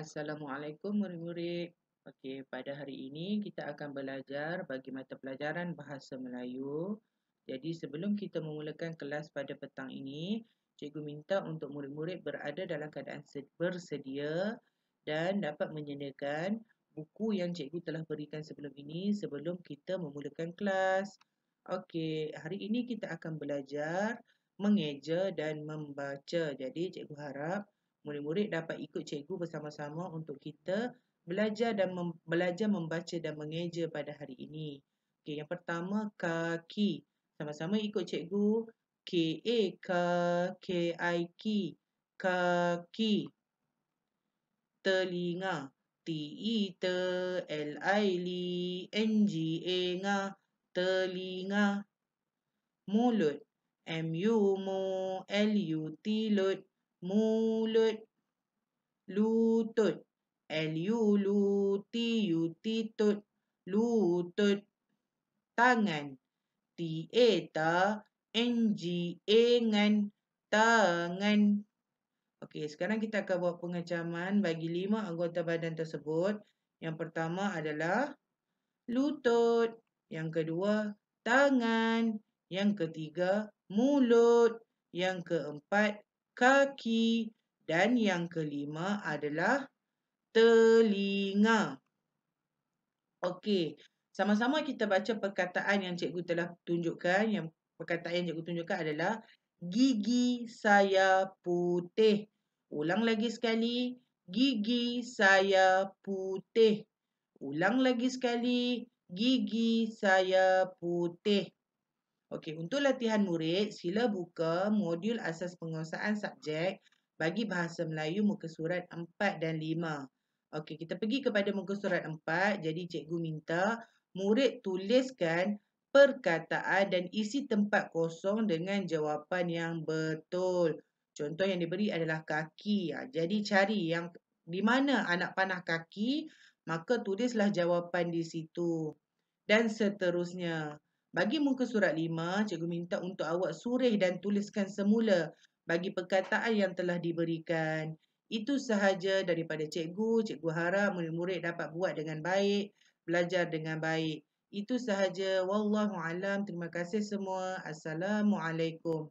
Assalamualaikum murid-murid. Okey, pada hari ini kita akan belajar bagi mata pelajaran Bahasa Melayu. Jadi sebelum kita memulakan kelas pada petang ini, cikgu minta untuk murid-murid berada dalam keadaan bersedia dan dapat menyediakan buku yang cikgu telah berikan sebelum ini sebelum kita memulakan kelas. Okey, hari ini kita akan belajar mengeja dan membaca. Jadi cikgu harap murid-murid dapat ikut cikgu bersama-sama untuk kita belajar dan mem- belajar membaca dan mengeja pada hari ini. Okey, yang pertama kaki. Sama-sama ikut cikgu. K A K K I K kaki. Telinga. T I T L I L N G A nga telinga. Mulut. M U M U L U T lut. Lut mulut, lutut, l-u-l-u-t-u-t-i-t-u-t, lutut, tangan, t-a-t-a, n-g-a-n, tangan. Okey, sekarang kita akan buat pengecaman bagi lima anggota badan tersebut. Yang pertama adalah lutut, yang kedua tangan, yang ketiga mulut, yang keempat kaki. Dan yang kelima adalah telinga. Okey, sama-sama kita baca perkataan yang cikgu telah tunjukkan. Yang perkataan yang cikgu tunjukkan adalah gigi saya putih. Ulang lagi sekali, gigi saya putih. Ulang lagi sekali, gigi saya putih. Okey, untuk latihan murid, sila buka modul asas penguasaan subjek bagi bahasa Melayu muka surat 4 dan 5. Okey, kita pergi kepada muka surat 4. Jadi cikgu minta murid tuliskan perkataan dan isi tempat kosong dengan jawapan yang betul. Contoh yang diberi adalah kaki. Ha, jadi cari yang di mana anak panah kaki, maka tulislah jawapan di situ. Dan seterusnya. Bagi muka surat lima cikgu minta untuk awak surih dan tuliskan semula bagi perkataan yang telah diberikan. Itu sahaja daripada cikgu. Cikgu harap murid-murid dapat buat dengan baik, belajar dengan baik. Itu sahaja. Wallahu a'lam. Terima kasih semua. Assalamualaikum.